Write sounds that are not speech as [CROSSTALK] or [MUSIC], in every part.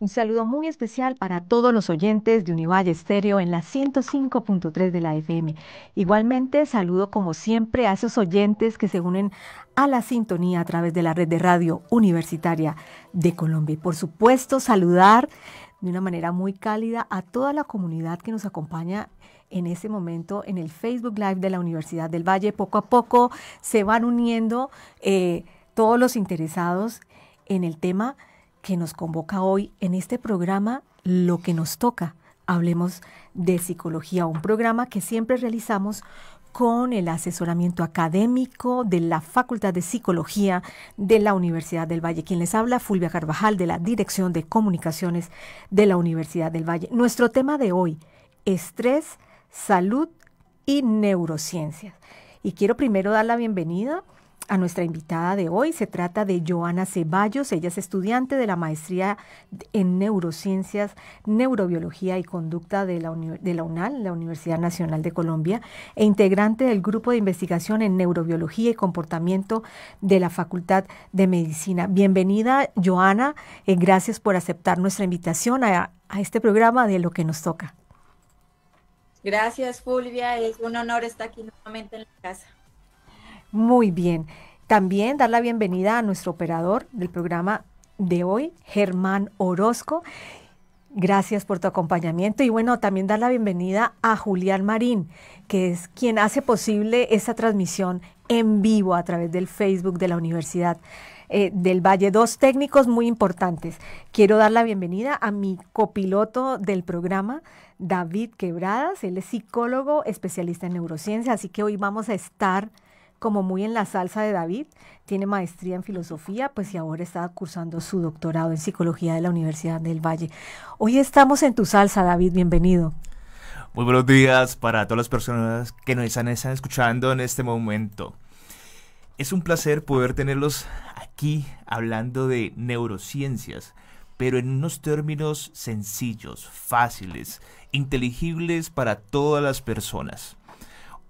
Un saludo muy especial para todos los oyentes de Univalle Estéreo en la 105.3 de la FM. Igualmente saludo como siempre a esos oyentes que se unen a la sintonía a través de la red de radio universitaria de Colombia. Y por supuesto saludar de una manera muy cálida a toda la comunidad que nos acompaña en ese momento en el Facebook Live de la Universidad del Valle. Poco a poco se van uniendo eh, todos los interesados en el tema que nos convoca hoy en este programa Lo que nos toca. Hablemos de psicología, un programa que siempre realizamos con el asesoramiento académico de la Facultad de Psicología de la Universidad del Valle. Quien les habla, Fulvia Carvajal, de la Dirección de Comunicaciones de la Universidad del Valle. Nuestro tema de hoy, estrés, salud y neurociencias. Y quiero primero dar la bienvenida a nuestra invitada de hoy. Se trata de Joana Ceballos. Ella es estudiante de la maestría en neurociencias, neurobiología y conducta de la, UNAL, la Universidad Nacional de Colombia, e integrante del grupo de investigación en neurobiología y comportamiento de la Facultad de Medicina. Bienvenida, Joana. Eh, gracias por aceptar nuestra invitación a este programa de Lo que nos toca. Gracias, Fulvia. Es un honor estar aquí nuevamente en la casa. Muy bien. También dar la bienvenida a nuestro operador del programa de hoy, Germán Orozco. Gracias por tu acompañamiento y bueno, también dar la bienvenida a Julián Marín, que es quien hace posible esta transmisión en vivo a través del Facebook de la Universidad eh, del Valle. Dos técnicos muy importantes. Quiero dar la bienvenida a mi copiloto del programa, David Quebradas. Él es psicólogo, especialista en neurociencia, así que hoy vamos a estar como muy en la salsa de David, tiene maestría en filosofía, pues y ahora está cursando su doctorado en psicología de la Universidad del Valle. Hoy estamos en tu salsa, David, bienvenido. Muy buenos días para todas las personas que nos están, escuchando en este momento. Es un placer poder tenerlos aquí hablando de neurociencias, pero en unos términos sencillos, fáciles, inteligibles para todas las personas.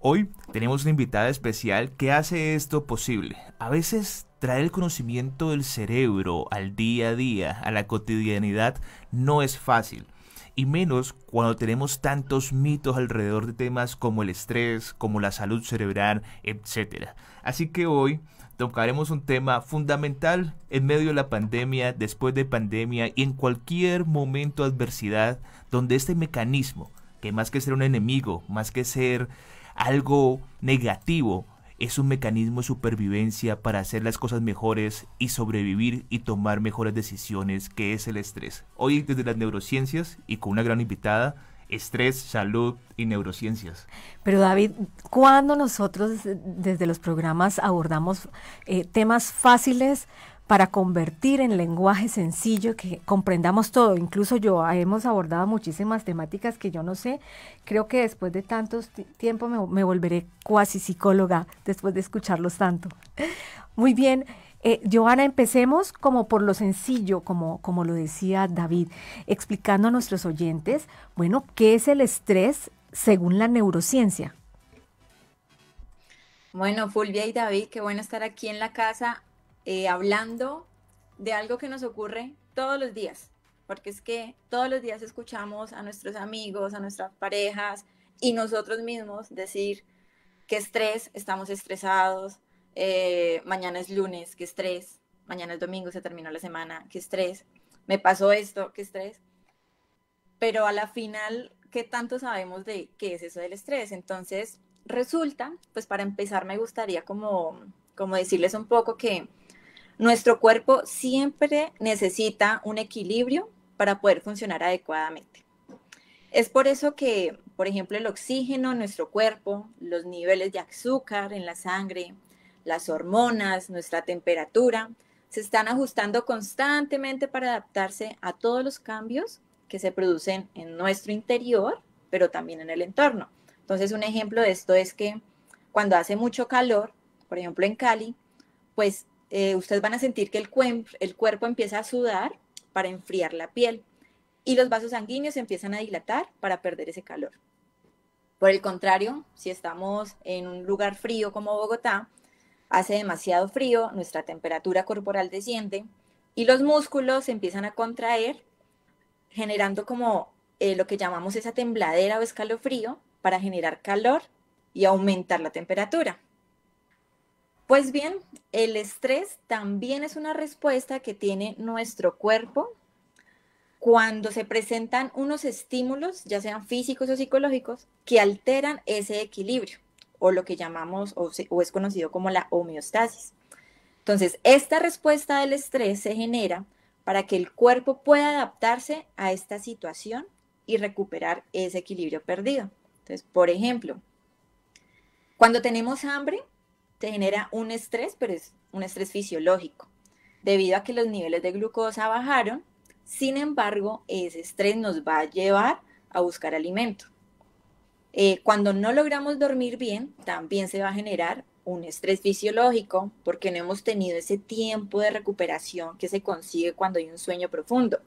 Hoy tenemos una invitada especial que hace esto posible. A veces traer el conocimiento del cerebro al día a día, a la cotidianidad, no es fácil y menos cuando tenemos tantos mitos alrededor de temas como el estrés, como la salud cerebral, etc. Así que hoy tocaremos un tema fundamental en medio de la pandemia, después de pandemia y en cualquier momento de adversidad donde este mecanismo, que más que ser un enemigo, más que ser algo negativo, es un mecanismo de supervivencia para hacer las cosas mejores y sobrevivir y tomar mejores decisiones, que es el estrés. Hoy desde las neurociencias y con una gran invitada, estrés, salud y neurociencias. Pero David, cuando nosotros desde los programas abordamos eh, temas fáciles, para convertir en lenguaje sencillo que comprendamos todo. Incluso yo ah, hemos abordado muchísimas temáticas que yo no sé. Creo que después de tanto tiempo me, volveré cuasi psicóloga después de escucharlos tanto. [LAUGHS] Muy bien. Eh, Johanna, empecemos como por lo sencillo, como, como lo decía David, explicando a nuestros oyentes, bueno, ¿qué es el estrés según la neurociencia? Bueno, Fulvia y David, qué bueno estar aquí en la casa eh, hablando de algo que nos ocurre todos los días, porque es que todos los días escuchamos a nuestros amigos, a nuestras parejas y nosotros mismos decir que estrés, estamos estresados, eh, mañana es lunes, qué estrés, mañana es domingo, se terminó la semana, qué estrés, me pasó esto, qué estrés. Pero a la final, ¿qué tanto sabemos de qué es eso del estrés? Entonces, resulta, pues para empezar me gustaría como, como decirles un poco que nuestro cuerpo siempre necesita un equilibrio para poder funcionar adecuadamente. Es por eso que, por ejemplo, el oxígeno en nuestro cuerpo, los niveles de azúcar en la sangre, las hormonas, nuestra temperatura, se están ajustando constantemente para adaptarse a todos los cambios que se producen en nuestro interior, pero también en el entorno. Entonces, un ejemplo de esto es que cuando hace mucho calor, por ejemplo en Cali, pues eh, ustedes van a sentir que el, cuerpo empieza a sudar para enfriar la piel y los vasos sanguíneos empiezan a dilatar para perder ese calor. Por el contrario, si estamos en un lugar frío como Bogotá, hace demasiado frío, nuestra temperatura corporal desciende y los músculos se empiezan a contraer, generando como eh, lo que llamamos esa tembladera o escalofrío para generar calor y aumentar la temperatura. Pues bien, el estrés también es una respuesta que tiene nuestro cuerpo cuando se presentan unos estímulos, ya sean físicos o psicológicos, que alteran ese equilibrio o lo que llamamos o, es conocido como la homeostasis. Entonces, esta respuesta del estrés se genera para que el cuerpo pueda adaptarse a esta situación y recuperar ese equilibrio perdido. Entonces, por ejemplo, cuando tenemos hambre, genera un estrés, pero es un estrés fisiológico, debido a que los niveles de glucosa bajaron, sin embargo, ese estrés nos va a llevar a buscar alimento. Eh, cuando no logramos dormir bien, también se va a generar un estrés fisiológico porque no hemos tenido ese tiempo de recuperación que se consigue cuando hay un sueño profundo.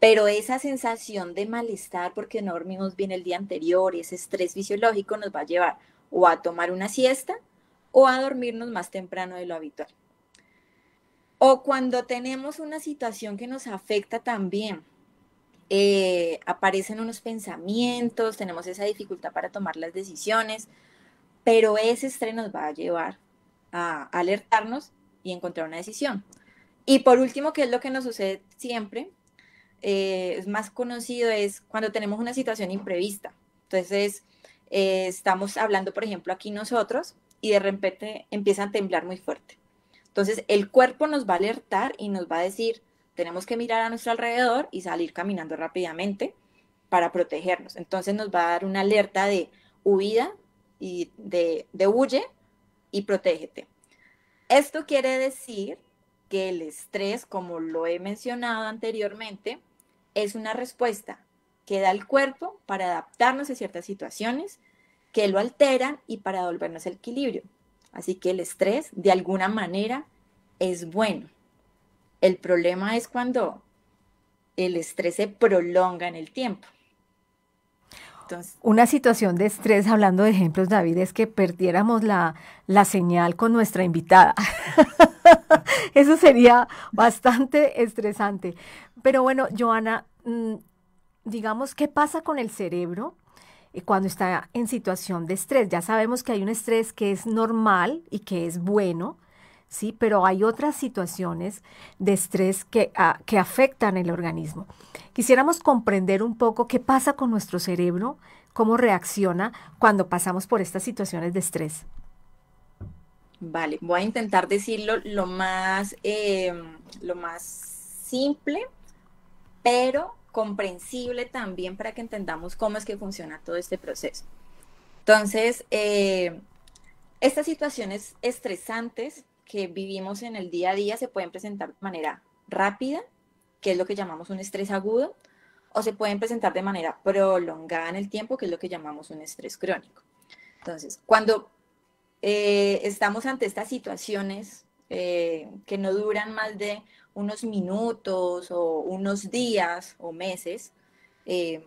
Pero esa sensación de malestar porque no dormimos bien el día anterior, y ese estrés fisiológico nos va a llevar o a tomar una siesta o a dormirnos más temprano de lo habitual. O cuando tenemos una situación que nos afecta también, eh, aparecen unos pensamientos, tenemos esa dificultad para tomar las decisiones, pero ese estrés nos va a llevar a alertarnos y encontrar una decisión. Y por último, que es lo que nos sucede siempre, eh, es más conocido, es cuando tenemos una situación imprevista. Entonces, eh, estamos hablando, por ejemplo, aquí nosotros y de repente empiezan a temblar muy fuerte. Entonces el cuerpo nos va a alertar y nos va a decir, tenemos que mirar a nuestro alrededor y salir caminando rápidamente para protegernos. Entonces nos va a dar una alerta de huida y de, de huye y protégete. Esto quiere decir que el estrés, como lo he mencionado anteriormente, es una respuesta que da el cuerpo para adaptarnos a ciertas situaciones que lo alteran y para devolvernos el equilibrio. Así que el estrés, de alguna manera, es bueno. El problema es cuando el estrés se prolonga en el tiempo. Una situación de estrés, hablando de ejemplos, David, es que perdiéramos la, la señal con nuestra invitada. [LAUGHS] Eso sería bastante estresante. Pero bueno, Joana, mm, digamos, ¿qué pasa con el cerebro eh, cuando está en situación de estrés. Ya sabemos que hay un estrés que es normal y que es bueno, ¿sí? Pero hay otras situaciones de estrés ah, que, afectan el organismo. Quisiéramos comprender un poco qué pasa con nuestro cerebro, cómo reacciona cuando pasamos por estas situaciones de estrés. Vale, voy a intentar decirlo lo más, em, lo más simple, pero comprensible también para que entendamos cómo es que funciona todo este proceso. Entonces, eh, estas situaciones estresantes que vivimos en el día a día se pueden presentar de manera rápida, que es lo que llamamos un estrés agudo, o se pueden presentar de manera prolongada en el tiempo, que es lo que llamamos un estrés crónico. Entonces, cuando eh, estamos ante estas situaciones eh, que no duran más de unos minutos o unos días o meses. Eh,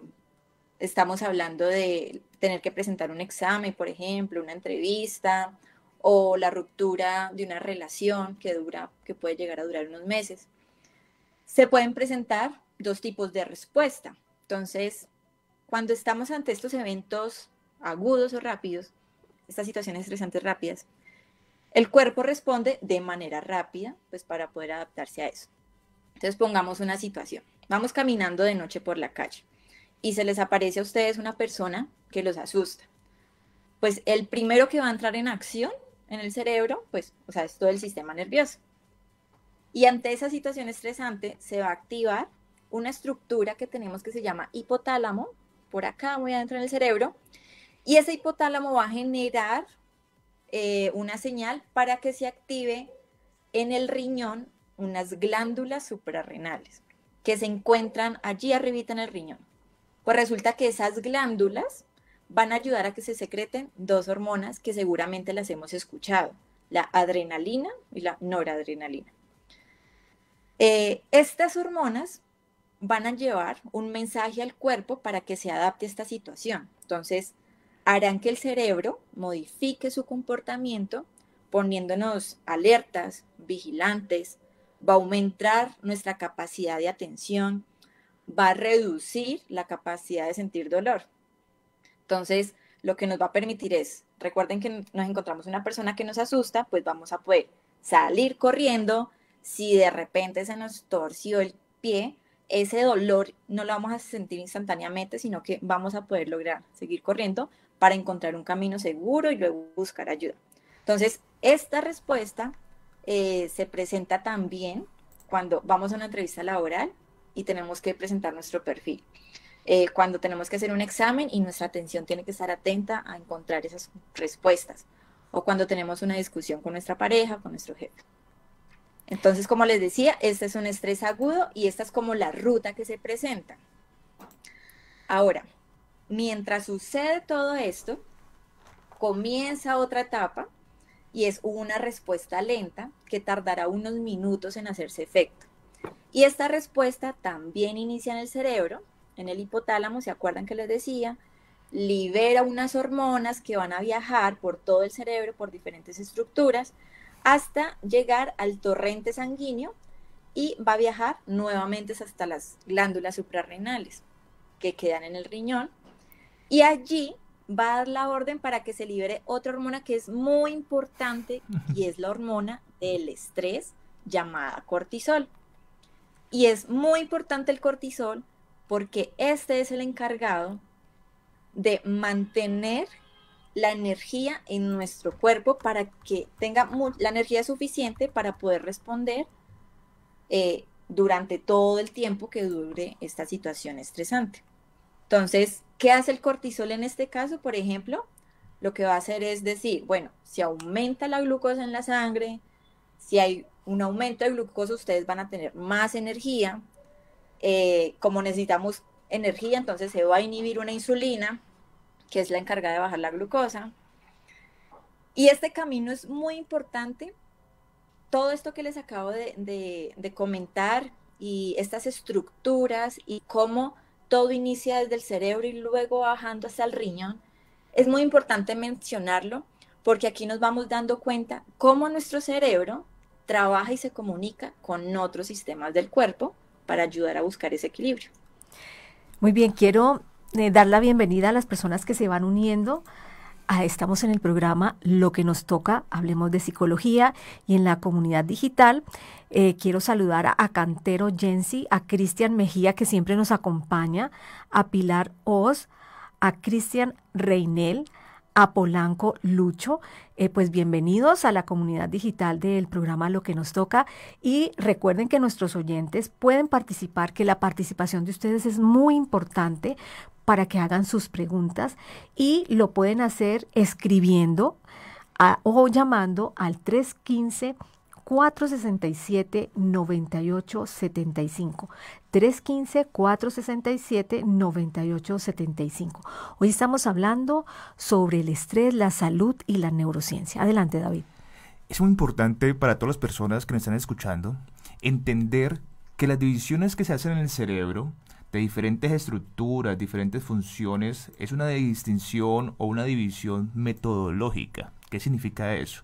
estamos hablando de tener que presentar un examen, por ejemplo, una entrevista o la ruptura de una relación que dura, que puede llegar a durar unos meses. Se pueden presentar dos tipos de respuesta. Entonces, cuando estamos ante estos eventos agudos o rápidos, estas situaciones estresantes rápidas, el cuerpo responde de manera rápida, pues para poder adaptarse a eso. Entonces pongamos una situación. Vamos caminando de noche por la calle y se les aparece a ustedes una persona que los asusta. Pues el primero que va a entrar en acción en el cerebro, pues, o sea, es todo el sistema nervioso. Y ante esa situación estresante se va a activar una estructura que tenemos que se llama hipotálamo, por acá muy adentro en el cerebro, y ese hipotálamo va a generar eh, una señal para que se active en el riñón unas glándulas suprarrenales que se encuentran allí arribita en el riñón. Pues resulta que esas glándulas van a ayudar a que se secreten dos hormonas que seguramente las hemos escuchado, la adrenalina y la noradrenalina. Eh, estas hormonas van a llevar un mensaje al cuerpo para que se adapte a esta situación. Entonces, harán que el cerebro modifique su comportamiento poniéndonos alertas, vigilantes, va a aumentar nuestra capacidad de atención, va a reducir la capacidad de sentir dolor. Entonces, lo que nos va a permitir es, recuerden que nos encontramos una persona que nos asusta, pues vamos a poder salir corriendo. Si de repente se nos torció el pie, ese dolor no lo vamos a sentir instantáneamente, sino que vamos a poder lograr seguir corriendo para encontrar un camino seguro y luego buscar ayuda. Entonces, esta respuesta eh, se presenta también cuando vamos a una entrevista laboral y tenemos que presentar nuestro perfil. Eh, cuando tenemos que hacer un examen y nuestra atención tiene que estar atenta a encontrar esas respuestas. O cuando tenemos una discusión con nuestra pareja, con nuestro jefe. Entonces, como les decía, este es un estrés agudo y esta es como la ruta que se presenta. Ahora, Mientras sucede todo esto, comienza otra etapa y es una respuesta lenta que tardará unos minutos en hacerse efecto. Y esta respuesta también inicia en el cerebro, en el hipotálamo, ¿se acuerdan que les decía? Libera unas hormonas que van a viajar por todo el cerebro, por diferentes estructuras, hasta llegar al torrente sanguíneo y va a viajar nuevamente hasta las glándulas suprarrenales que quedan en el riñón y allí va a dar la orden para que se libere otra hormona que es muy importante y es la hormona del estrés llamada cortisol. Y es muy importante el cortisol porque este es el encargado de mantener la energía en nuestro cuerpo para que tenga la energía suficiente para poder responder eh, durante todo el tiempo que dure esta situación estresante. Entonces, ¿qué hace el cortisol en este caso, por ejemplo? Lo que va a hacer es decir, bueno, si aumenta la glucosa en la sangre, si hay un aumento de glucosa, ustedes van a tener más energía. Eh, como necesitamos energía, entonces se va a inhibir una insulina, que es la encargada de bajar la glucosa. Y este camino es muy importante. Todo esto que les acabo de comentar y estas estructuras y cómo todo inicia desde el cerebro y luego bajando hasta el riñón. Es muy importante mencionarlo porque aquí nos vamos dando cuenta cómo nuestro cerebro trabaja y se comunica con otros sistemas del cuerpo para ayudar a buscar ese equilibrio. Muy bien, quiero eh, dar la bienvenida a las personas que se van uniendo. estamos en el programa Lo que nos toca, hablemos de psicología y en la comunidad digital. Eh, quiero saludar a, Cantero Jensi, a Cristian Mejía, que siempre nos acompaña, a Pilar Oz, a Cristian Reinel, a Polanco Lucho. Eh, pues bienvenidos a la comunidad digital del programa Lo que nos toca y recuerden que nuestros oyentes pueden participar, que la participación de ustedes es muy importante para que hagan sus preguntas y lo pueden hacer escribiendo o llamando al 315 noventa 467 9875 315-467-9875. Hoy estamos hablando sobre el estrés, la salud y la neurociencia. Adelante, David. Es muy importante para todas las personas que nos están escuchando entender que las divisiones que se hacen en el cerebro de diferentes estructuras, diferentes funciones, es una distinción o una división metodológica. ¿Qué significa eso?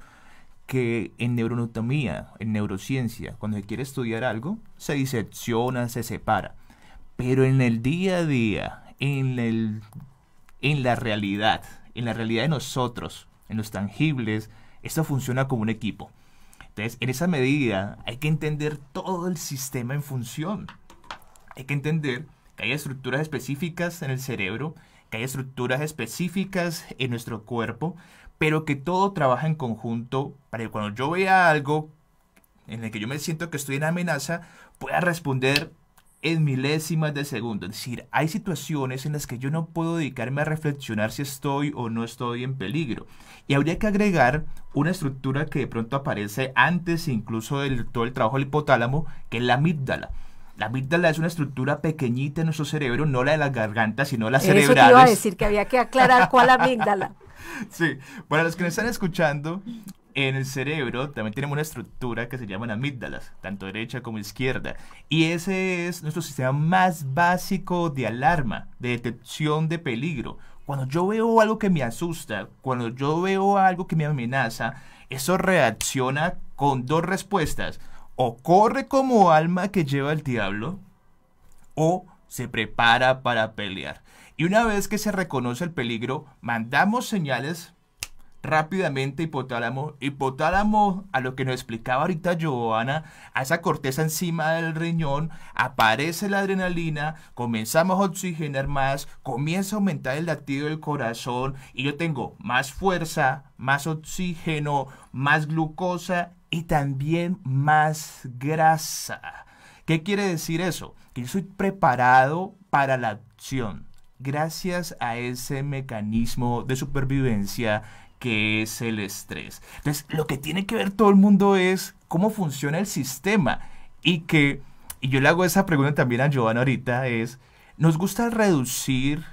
que en neuroanatomía, en neurociencia, cuando se quiere estudiar algo, se disecciona, se separa. Pero en el día a día, en, el, en la realidad, en la realidad de nosotros, en los tangibles, esto funciona como un equipo. Entonces, en esa medida, hay que entender todo el sistema en función. Hay que entender que hay estructuras específicas en el cerebro, que hay estructuras específicas en nuestro cuerpo, pero que todo trabaja en conjunto para que cuando yo vea algo en el que yo me siento que estoy en amenaza, pueda responder en milésimas de segundo. Es decir, hay situaciones en las que yo no puedo dedicarme a reflexionar si estoy o no estoy en peligro. Y habría que agregar una estructura que de pronto aparece antes incluso del todo el trabajo del hipotálamo, que es la amígdala. La amígdala es una estructura pequeñita en nuestro cerebro, no la de las garganta, sino la cerebral. Eso iba a decir que había que aclarar cuál amígdala. [LAUGHS] [LAUGHS] Sí, para los que nos están escuchando, en el cerebro también tenemos una estructura que se llama amígdalas, tanto derecha como izquierda. Y ese es nuestro sistema más básico de alarma, de detección de peligro. Cuando yo veo algo que me asusta, cuando yo veo algo que me amenaza, eso reacciona con dos respuestas. O corre como alma que lleva el diablo, o se prepara para pelear. Y una vez que se reconoce el peligro, mandamos señales rápidamente hipotálamo, hipotálamo a lo que nos explicaba ahorita Johanna, a esa corteza encima del riñón, aparece la adrenalina, comenzamos a oxigenar más, comienza a aumentar el latido del corazón y yo tengo más fuerza, más oxígeno, más glucosa y también más grasa. ¿Qué quiere decir eso? Que yo soy preparado para la acción gracias a ese mecanismo de supervivencia que es el estrés. Entonces, lo que tiene que ver todo el mundo es cómo funciona el sistema y que, y yo le hago esa pregunta también a Giovanna ahorita, es, nos gusta reducir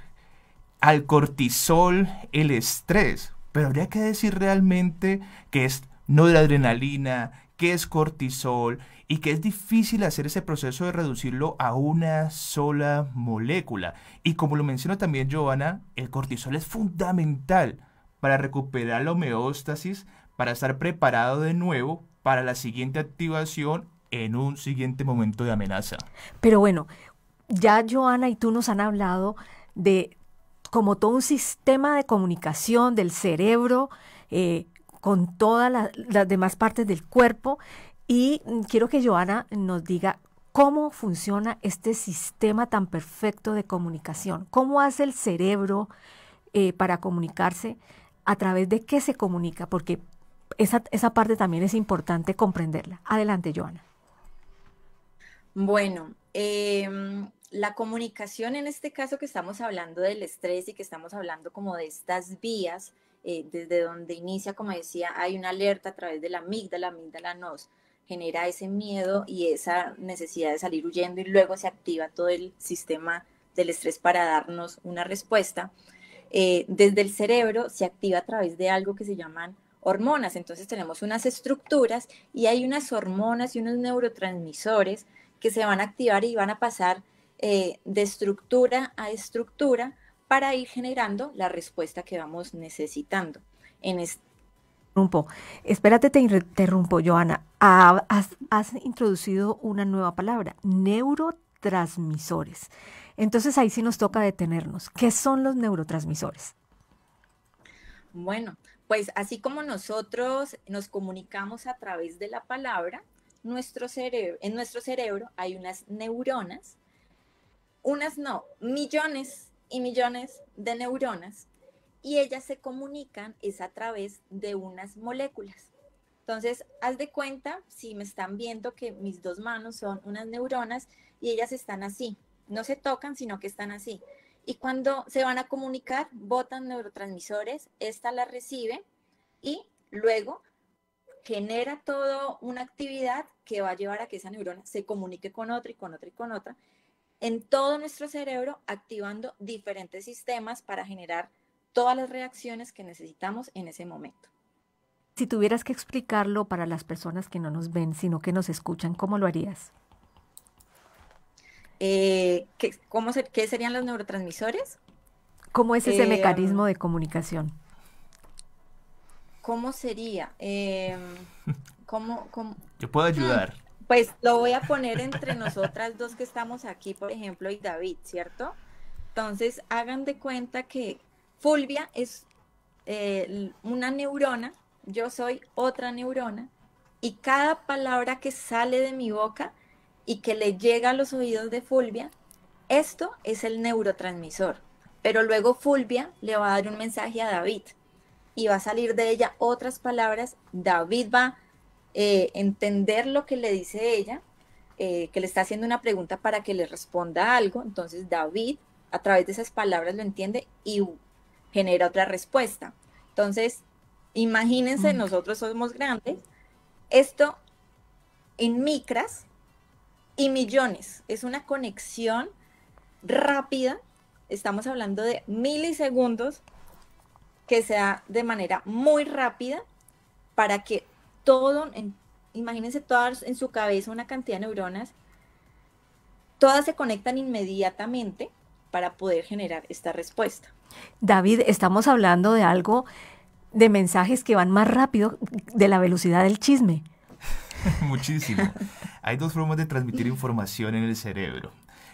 al cortisol el estrés, pero habría que decir realmente que es no de adrenalina, Qué es cortisol y que es difícil hacer ese proceso de reducirlo a una sola molécula. Y como lo menciona también Joana, el cortisol es fundamental para recuperar la homeostasis, para estar preparado de nuevo para la siguiente activación en un siguiente momento de amenaza. Pero bueno, ya Joana y tú nos han hablado de como todo un sistema de comunicación del cerebro eh, con todas las demás partes del cuerpo. Y quiero que Joana nos diga cómo funciona este sistema tan perfecto de comunicación, cómo hace el cerebro eh, para comunicarse, a través de qué se comunica, porque esa, parte también es importante comprenderla. Adelante, Joana. Bueno, em, la comunicación en este caso que estamos hablando del estrés y que estamos hablando como de estas vías, eh, desde donde inicia, como decía, hay una alerta a través de la amígdala, la amígdala nos genera ese miedo y esa necesidad de salir huyendo y luego se activa todo el sistema del estrés para darnos una respuesta. Eh, desde el cerebro se activa a través de algo que se llaman hormonas, entonces tenemos unas estructuras y hay unas hormonas y unos neurotransmisores que se van a activar y van a pasar eh, de estructura a estructura para ir generando la respuesta que vamos necesitando. En este Espérate, te interrumpo, Joana. has, introducido una nueva palabra, neurotransmisores. Entonces ahí sí nos toca detenernos. ¿Qué son los neurotransmisores? Bueno, pues así como nosotros nos comunicamos a través de la palabra, nuestro cerebro, en nuestro cerebro hay unas neuronas, unas no, millones y millones de neuronas y ellas se comunican es a través de unas moléculas. Entonces, haz de cuenta, si me están viendo que mis dos manos son unas neuronas y ellas están así, no se tocan, sino que están así. Y cuando se van a comunicar, botan neurotransmisores, esta la recibe y luego genera toda una actividad que va a llevar a que esa neurona se comunique con otra y con otra y con otra en todo nuestro cerebro activando diferentes sistemas para generar todas las reacciones que necesitamos en ese momento. Si tuvieras que explicarlo para las personas que no nos ven, sino que nos escuchan, ¿cómo lo harías? Eh, ¿qué, cómo serían los neurotransmisores? ¿Cómo es ese eh, mecanismo um, de comunicación? ¿Cómo sería? Em, [LAUGHS] cómo? Yo puedo ayudar. Hmm. Pues lo voy a poner entre nosotras dos que estamos aquí, por ejemplo, y David, ¿cierto? Entonces, hagan de cuenta que Fulvia es eh, una neurona, yo soy otra neurona, y cada palabra que sale de mi boca y que le llega a los oídos de Fulvia, esto es el neurotransmisor. Pero luego Fulvia le va a dar un mensaje a David y va a salir de ella otras palabras. David va eh, entender lo que le dice ella, eh, que le está haciendo una pregunta para que le responda algo. Entonces David, a través de esas palabras, lo entiende y genera otra respuesta. Entonces, imagínense, mm. nosotros somos grandes. Esto en micras y millones. Es una conexión rápida. Estamos hablando de milisegundos que sea de manera muy rápida para que todo, imagínense todas en su cabeza una cantidad de neuronas, todas se conectan inmediatamente para poder generar esta respuesta. David, estamos hablando de algo, de mensajes que van más rápido de la velocidad del chisme. [LAUGHS] Muchísimo. Hay dos formas de transmitir información en el cerebro.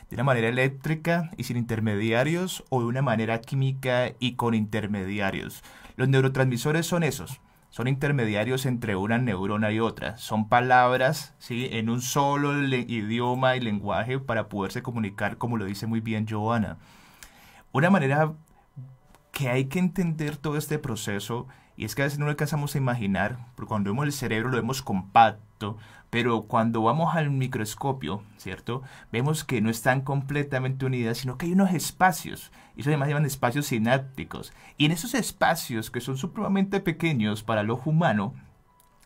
De una manera eléctrica y sin intermediarios o de una manera química y con intermediarios. Los neurotransmisores son esos, son intermediarios entre una neurona y otra. Son palabras ¿sí? en un solo idioma y lenguaje para poderse comunicar, como lo dice muy bien Joana. Una manera que hay que entender todo este proceso, y es que a veces no lo alcanzamos a imaginar, porque cuando vemos el cerebro lo vemos compacto, pero cuando vamos al microscopio, ¿cierto? Vemos que no están completamente unidas, sino que hay unos espacios y eso además llaman espacios sinápticos. Y en esos espacios que son supremamente pequeños para el ojo humano,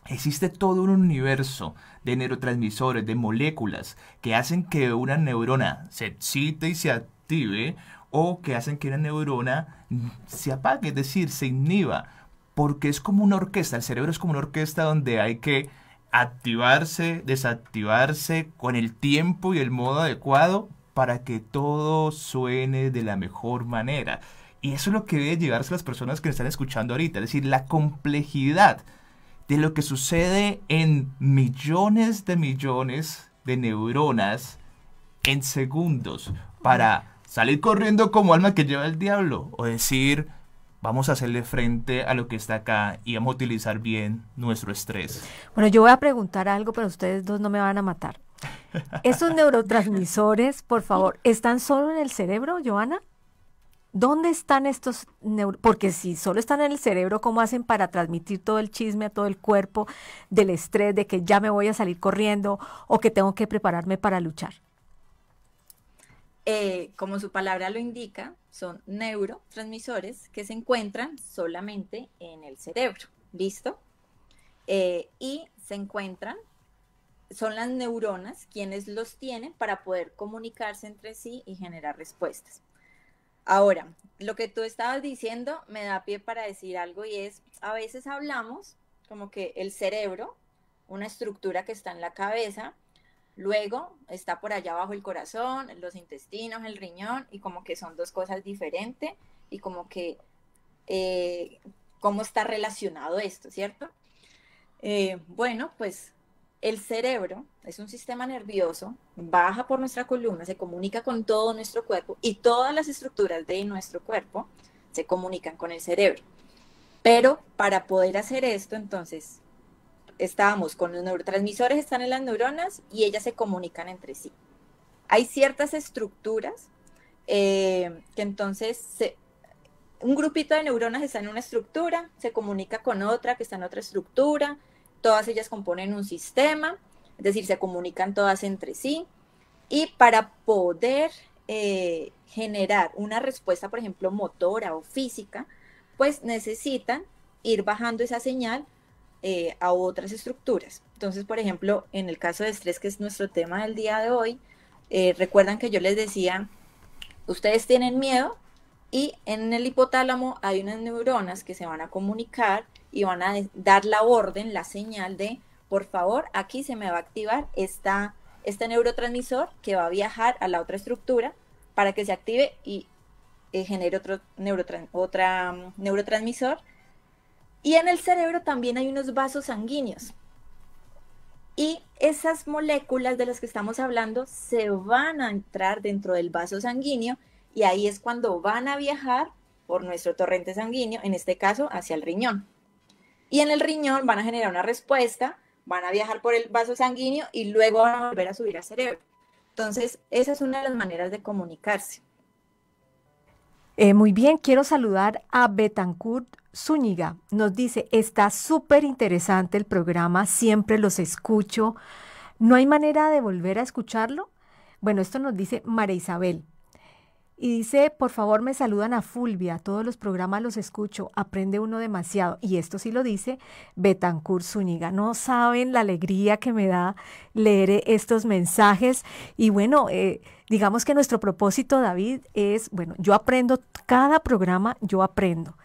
Existe todo un universo de neurotransmisores, de moléculas, que hacen que una neurona se excite y se active o que hacen que una neurona se apague, es decir, se inhiba, porque es como una orquesta, el cerebro es como una orquesta donde hay que activarse, desactivarse con el tiempo y el modo adecuado para que todo suene de la mejor manera. Y eso es lo que debe llevarse las personas que están escuchando ahorita, es decir, la complejidad de lo que sucede en millones de millones de neuronas en segundos para salir corriendo como alma que lleva el diablo o decir, vamos a hacerle frente a lo que está acá y vamos a utilizar bien nuestro estrés. Bueno, yo voy a preguntar algo, pero ustedes dos no me van a matar. ¿Esos neurotransmisores, por favor, están solo en el cerebro, Joana? ¿Dónde están estos neurotransmisores? Porque si solo están en el cerebro, ¿cómo hacen para transmitir todo el chisme a todo el cuerpo del estrés, de que ya me voy a salir corriendo o que tengo que prepararme para luchar? Eh, como su palabra lo indica, son neurotransmisores que se encuentran solamente en el cerebro, ¿listo? Eh, y se encuentran son las neuronas quienes los tienen para poder comunicarse entre sí y generar respuestas. Ahora, lo que tú estabas diciendo me da pie para decir algo y es, a veces hablamos como que el cerebro, una estructura que está en la cabeza, luego está por allá abajo el corazón, los intestinos, el riñón, y como que son dos cosas diferentes y como que eh, cómo está relacionado esto, ¿cierto? Eh, bueno, pues el cerebro es un sistema nervioso, baja por nuestra columna, se comunica con todo nuestro cuerpo y todas las estructuras de nuestro cuerpo se comunican con el cerebro. Pero para poder hacer esto, entonces, estábamos con los neurotransmisores, están en las neuronas y ellas se comunican entre sí. Hay ciertas estructuras eh, que entonces un grupito de neuronas está en una estructura, se comunica con otra que está en otra estructura, todas ellas componen un sistema, es decir, se comunican todas entre sí. Y para poder eh, generar una respuesta, por ejemplo, motora o física, pues necesitan ir bajando esa señal eh, a otras estructuras. Entonces, por ejemplo, en el caso de estrés, que es nuestro tema del día de hoy, eh, recuerdan que yo les decía, ustedes tienen miedo y en el hipotálamo hay unas neuronas que se van a comunicar y van a dar la orden, la señal de, por favor, aquí se me va a activar esta, este neurotransmisor que va a viajar a la otra estructura para que se active y eh, genere otro neurotrans otra, mm, neurotransmisor. Y en el cerebro también hay unos vasos sanguíneos. Y esas moléculas de las que estamos hablando se van a entrar dentro del vaso sanguíneo y ahí es cuando van a viajar por nuestro torrente sanguíneo, en este caso hacia el riñón. Y en el riñón van a generar una respuesta, van a viajar por el vaso sanguíneo y luego van a volver a subir al cerebro. Entonces, esa es una de las maneras de comunicarse. Eh, muy bien, quiero saludar a Betancourt Zúñiga. Nos dice, está súper interesante el programa, siempre los escucho. ¿No hay manera de volver a escucharlo? Bueno, esto nos dice María Isabel. Y dice, por favor me saludan a Fulvia, todos los programas los escucho, aprende uno demasiado. Y esto sí lo dice Betancur Zúñiga. No saben la alegría que me da leer eh, estos mensajes. Y bueno, eh, digamos que nuestro propósito, David, es, bueno, yo aprendo, cada programa yo aprendo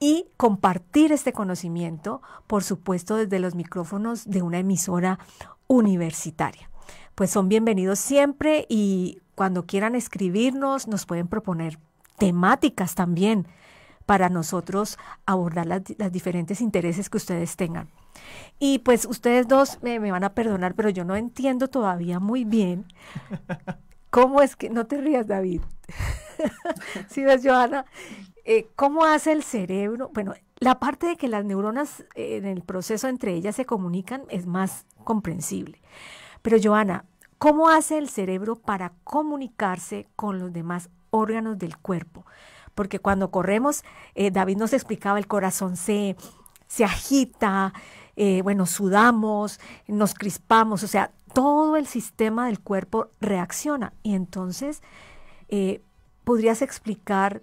y compartir este conocimiento, por supuesto, desde los micrófonos de una emisora universitaria pues son bienvenidos siempre y cuando quieran escribirnos nos pueden proponer temáticas también para nosotros abordar las, diferentes intereses que ustedes tengan. Y pues ustedes dos me, van a perdonar, pero yo no entiendo todavía muy bien [LAUGHS] cómo es que, no te rías David, si [LAUGHS] ¿Sí ves Johanna, eh, cómo hace el cerebro, bueno, la parte de que las neuronas eh, en el proceso entre ellas se comunican es más comprensible, pero Joana, ¿cómo hace el cerebro para comunicarse con los demás órganos del cuerpo? Porque cuando corremos, eh, David nos explicaba, el corazón se, agita, eh, bueno, sudamos, nos crispamos, o sea, todo el sistema del cuerpo reacciona. Y entonces, eh, ¿podrías explicar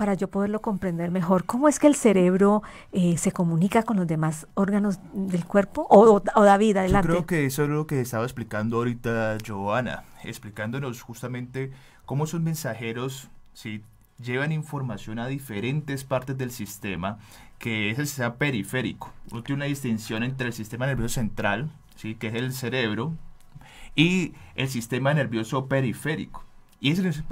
para yo poderlo comprender mejor, ¿cómo es que el cerebro eh, se comunica con los demás órganos del cuerpo? O, o, vida David, adelante. Yo creo que eso es lo que estaba explicando ahorita Joana, explicándonos justamente cómo esos mensajeros llevan información a diferentes partes del sistema, que es el sistema periférico. tiene una distinción entre el sistema nervioso central, ¿sí? que es el cerebro, y el sistema nervioso periférico. Y ese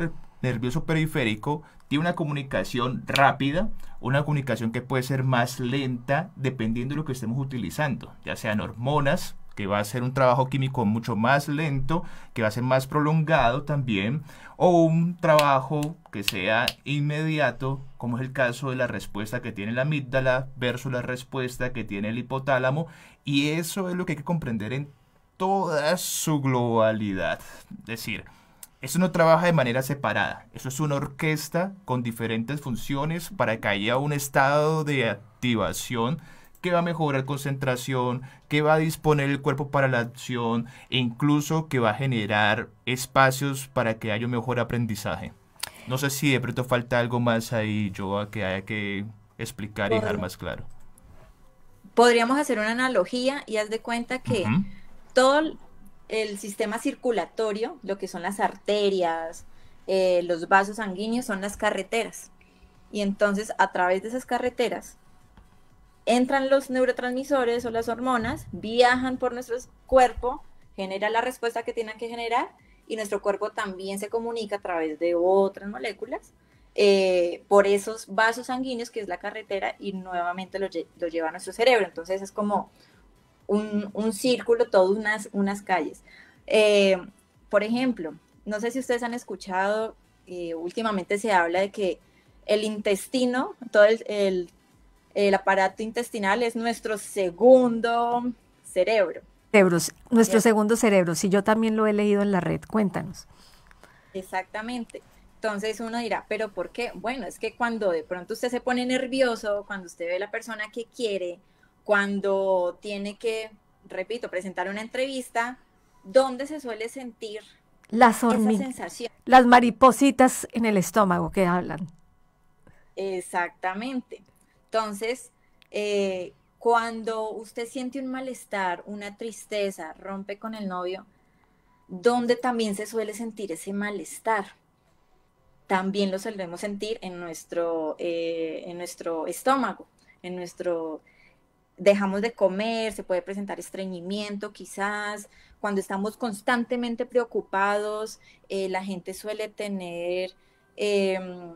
nervioso periférico tiene una comunicación rápida, una comunicación que puede ser más lenta dependiendo de lo que estemos utilizando, ya sean hormonas, que va a ser un trabajo químico mucho más lento, que va a ser más prolongado también, o un trabajo que sea inmediato, como es el caso de la respuesta que tiene la amígdala versus la respuesta que tiene el hipotálamo, y eso es lo que hay que comprender en toda su globalidad. Es decir, eso no trabaja de manera separada, eso es una orquesta con diferentes funciones para que haya un estado de activación que va a mejorar concentración, que va a disponer el cuerpo para la acción e incluso que va a generar espacios para que haya un mejor aprendizaje. No sé si de pronto falta algo más ahí, yo que haya que explicar y dejar más claro. Podríamos hacer una analogía y haz de cuenta que todo, el sistema circulatorio, lo que son las arterias, eh, los vasos sanguíneos, son las carreteras. Y entonces a través de esas carreteras entran los neurotransmisores o las hormonas, viajan por nuestro cuerpo, generan la respuesta que tienen que generar y nuestro cuerpo también se comunica a través de otras moléculas eh, por esos vasos sanguíneos que es la carretera y nuevamente lo, lo lleva a nuestro cerebro. Entonces es como un, un círculo, todas unas, unas calles. Eh, por ejemplo, no sé si ustedes han escuchado, eh, últimamente se habla de que el intestino, todo el, aparato intestinal es nuestro segundo cerebro. nuestro eh, segundo cerebro, si yo también lo he leído en la red, cuéntanos. Exactamente. Entonces uno dirá, pero ¿por qué? Bueno, es que cuando de pronto usted se pone nervioso, cuando usted ve a la persona que quiere cuando tiene que, repito, presentar una entrevista, ¿dónde se suele sentir las sensación? las maripositas en el estómago que hablan? Exactamente. Entonces, eh, cuando usted siente un malestar, una tristeza, rompe con el novio, ¿dónde también se suele sentir ese malestar. También lo solemos sentir en nuestro, eh, en nuestro estómago, en nuestro dejamos de comer, se puede presentar estreñimiento quizás, cuando estamos constantemente preocupados, eh, la gente suele tener, em,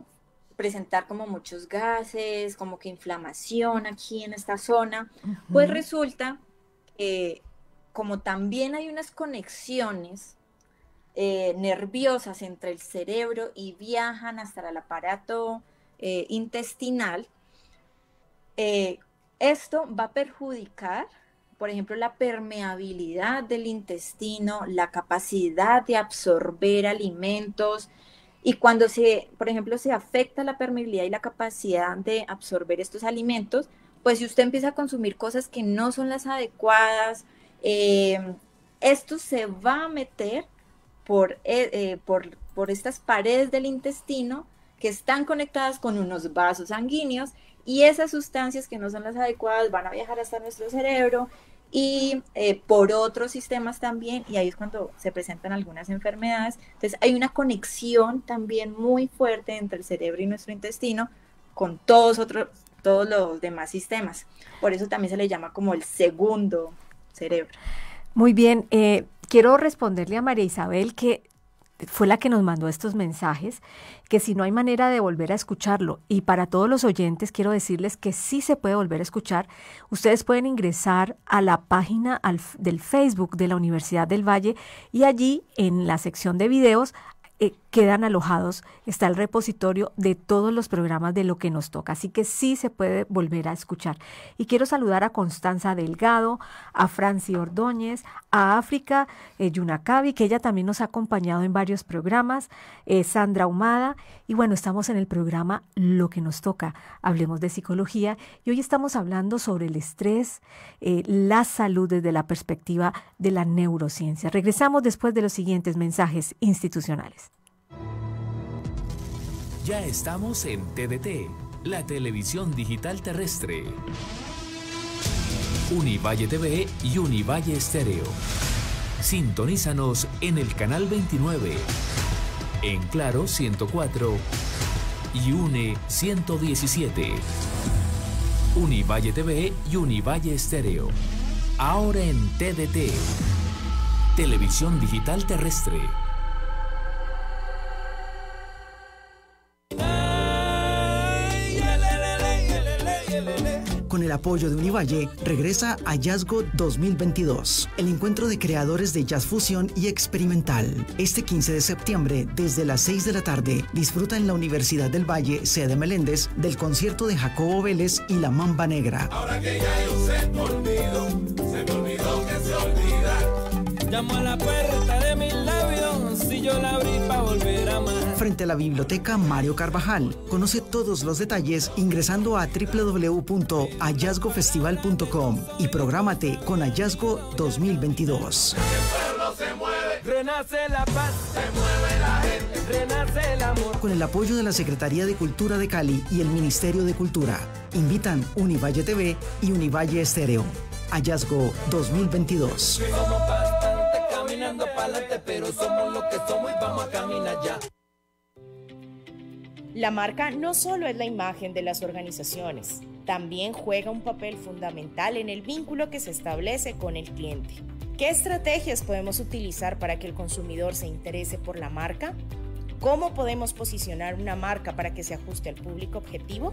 presentar como muchos gases, como que inflamación aquí en esta zona, pues resulta que como también hay unas conexiones eh, nerviosas entre el cerebro y viajan hasta el aparato eh, intestinal, esto va a perjudicar, por ejemplo, la permeabilidad del intestino, la capacidad de absorber alimentos. Y cuando se, por ejemplo, se afecta la permeabilidad y la capacidad de absorber estos alimentos, pues si usted empieza a consumir cosas que no son las adecuadas, eh, esto se va a meter eh, eh, por estas paredes del intestino que están conectadas con unos vasos sanguíneos y esas sustancias que no son las adecuadas van a viajar hasta nuestro cerebro y eh, por otros sistemas también, y ahí es cuando se presentan algunas enfermedades. Entonces hay una conexión también muy fuerte entre el cerebro y nuestro intestino con todos, otros, todos los demás sistemas. Por eso también se le llama como el segundo cerebro. Muy bien, eh, quiero responderle a María Isabel que fue la que nos mandó estos mensajes, que si no hay manera de volver a escucharlo, y para todos los oyentes quiero decirles que sí se puede volver a escuchar, ustedes pueden ingresar a la página del Facebook de la Universidad del Valle y allí en la sección de videos eh, quedan alojados, está el repositorio de todos los programas de lo que nos toca. Así que sí se puede volver a escuchar. Y quiero saludar a Constanza Delgado, a Franci Ordóñez, a África Yuna eh, Yunacavi, que ella también nos ha acompañado en varios programas, eh, Sandra Humada. Y bueno, estamos en el programa Lo que nos toca. Hablemos de psicología. Y hoy estamos hablando sobre el estrés, la salud desde la perspectiva de la neurociencia. Regresamos después de los siguientes mensajes institucionales. Ya estamos en TDT, la televisión digital terrestre. Univalle TV y Univalle Estéreo. Sintonízanos en el canal 29, en Claro 104 y Une 117. Univalle TV y Univalle Estéreo. Ahora en TDT. Televisión Digital Terrestre. apoyo de Univalle, regresa a Jazzgo 2022, el encuentro de creadores de jazz fusión y experimental. Este 15 de septiembre, desde las 6 de la tarde, disfruta en la Universidad del Valle, sede Meléndez, del concierto de Jacobo Vélez y La Mamba Negra. Ahora que ya yo se me olvidó, se me olvidó que se olvida. Llamo a la puerta. Frente a la biblioteca Mario Carvajal. Conoce todos los detalles ingresando a www.hallazgofestival.com y prográmate con Hallazgo 2022. renace la paz, se mueve la gente, renace el amor. Con el apoyo de la Secretaría de Cultura de Cali y el Ministerio de Cultura, invitan Univalle TV y Univalle Estéreo. Hallazgo 2022. La marca no solo es la imagen de las organizaciones, también juega un papel fundamental en el vínculo que se establece con el cliente. ¿Qué estrategias podemos utilizar para que el consumidor se interese por la marca? ¿Cómo podemos posicionar una marca para que se ajuste al público objetivo?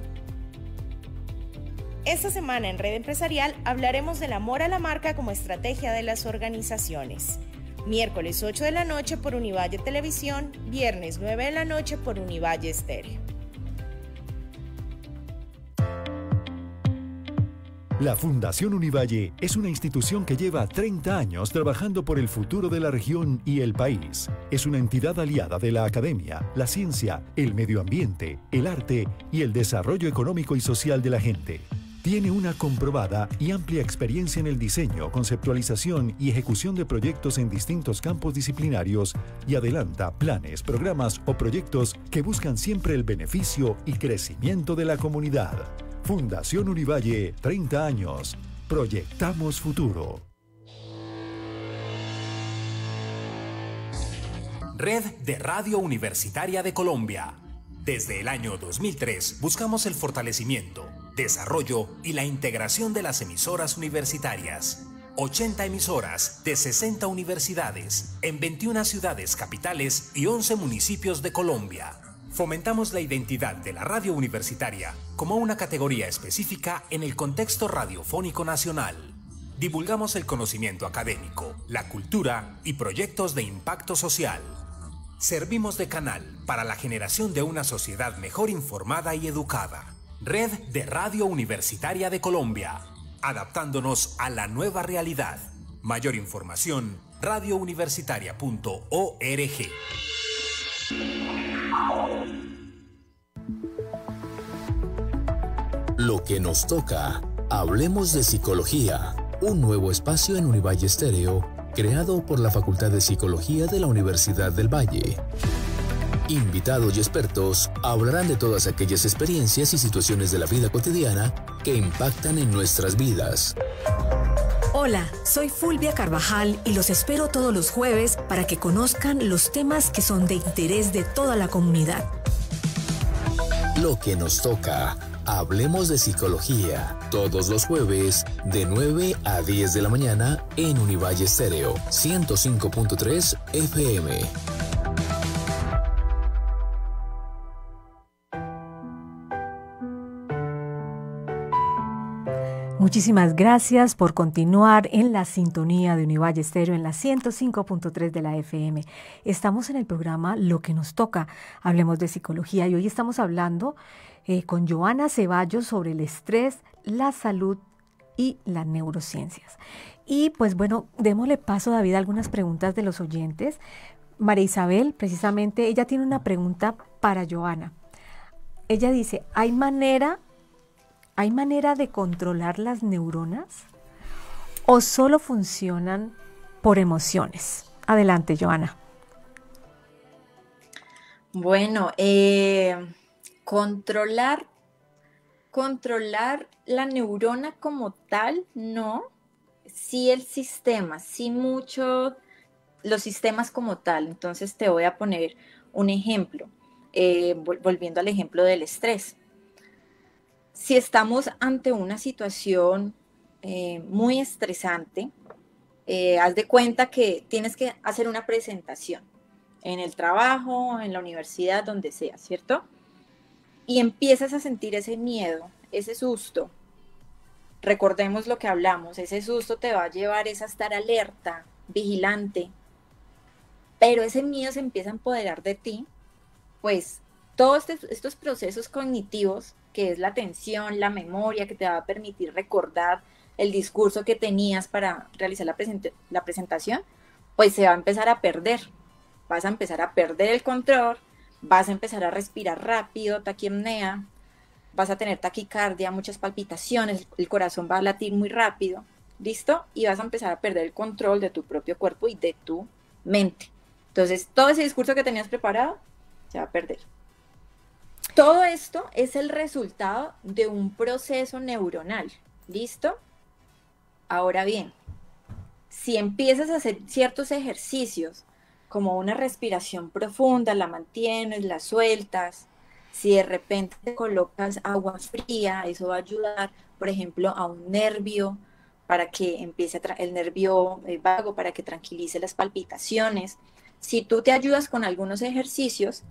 Esta semana en Red Empresarial hablaremos del amor a la marca como estrategia de las organizaciones miércoles 8 de la noche por Univalle Televisión, viernes 9 de la noche por Univalle Estéreo. La Fundación Univalle es una institución que lleva 30 años trabajando por el futuro de la región y el país. Es una entidad aliada de la academia, la ciencia, el medio ambiente, el arte y el desarrollo económico y social de la gente. Tiene una comprobada y amplia experiencia en el diseño, conceptualización y ejecución de proyectos en distintos campos disciplinarios y adelanta planes, programas o proyectos que buscan siempre el beneficio y crecimiento de la comunidad. Fundación Univalle, 30 años. Proyectamos futuro. Red de Radio Universitaria de Colombia. Desde el año 2003 buscamos el fortalecimiento desarrollo y la integración de las emisoras universitarias. 80 emisoras de 60 universidades en 21 ciudades capitales y 11 municipios de Colombia. Fomentamos la identidad de la radio universitaria como una categoría específica en el contexto radiofónico nacional. Divulgamos el conocimiento académico, la cultura y proyectos de impacto social. Servimos de canal para la generación de una sociedad mejor informada y educada. Red de Radio Universitaria de Colombia, adaptándonos a la nueva realidad. Mayor información, radiouniversitaria.org. Lo que nos toca, hablemos de psicología, un nuevo espacio en Univalle Estéreo, creado por la Facultad de Psicología de la Universidad del Valle. Invitados y expertos hablarán de todas aquellas experiencias y situaciones de la vida cotidiana que impactan en nuestras vidas. Hola, soy Fulvia Carvajal y los espero todos los jueves para que conozcan los temas que son de interés de toda la comunidad. Lo que nos toca. Hablemos de psicología. Todos los jueves de 9 a 10 de la mañana en Univalle Estéreo 105.3 FM. Muchísimas gracias por continuar en la sintonía de Univalle Estéreo en la 105.3 de la FM. Estamos en el programa Lo que nos toca. Hablemos de psicología y hoy estamos hablando eh, con Joana Ceballos sobre el estrés, la salud y las neurociencias. Y pues bueno, démosle paso, David, a algunas preguntas de los oyentes. María Isabel, precisamente, ella tiene una pregunta para Joana. Ella dice, ¿hay manera ¿Hay manera de controlar las neuronas? ¿O solo funcionan por emociones? Adelante, Joana. Bueno, eh, controlar, controlar la neurona como tal, no. Sí el sistema, sí mucho los sistemas como tal. Entonces te voy a poner un ejemplo, eh, volviendo al ejemplo del estrés si estamos ante una situación eh, muy estresante, eh, haz de cuenta que tienes que hacer una presentación en el trabajo, en la universidad, donde sea, ¿cierto? Y empiezas a sentir ese miedo, ese susto. Recordemos lo que hablamos, ese susto te va a llevar a estar alerta, vigilante, pero ese miedo se empieza a empoderar de ti, pues todos estos procesos cognitivos que es la atención, la memoria, que te va a permitir recordar el discurso que tenías para realizar la, la presentación, pues se va a empezar a perder. Vas a empezar a perder el control, vas a empezar a respirar rápido, taquiemnea, vas a tener taquicardia, muchas palpitaciones, el corazón va a latir muy rápido, ¿listo? Y vas a empezar a perder el control de tu propio cuerpo y de tu mente. Entonces, todo ese discurso que tenías preparado se va a perder. Todo esto es el resultado de un proceso neuronal. ¿Listo? Ahora bien, si empiezas a hacer ciertos ejercicios, como una respiración profunda, la mantienes, la sueltas, si de repente te colocas agua fría, eso va a ayudar, por ejemplo, a un nervio para que empiece el nervio eh, vago, para que tranquilice las palpitaciones. Si tú te ayudas con algunos ejercicios,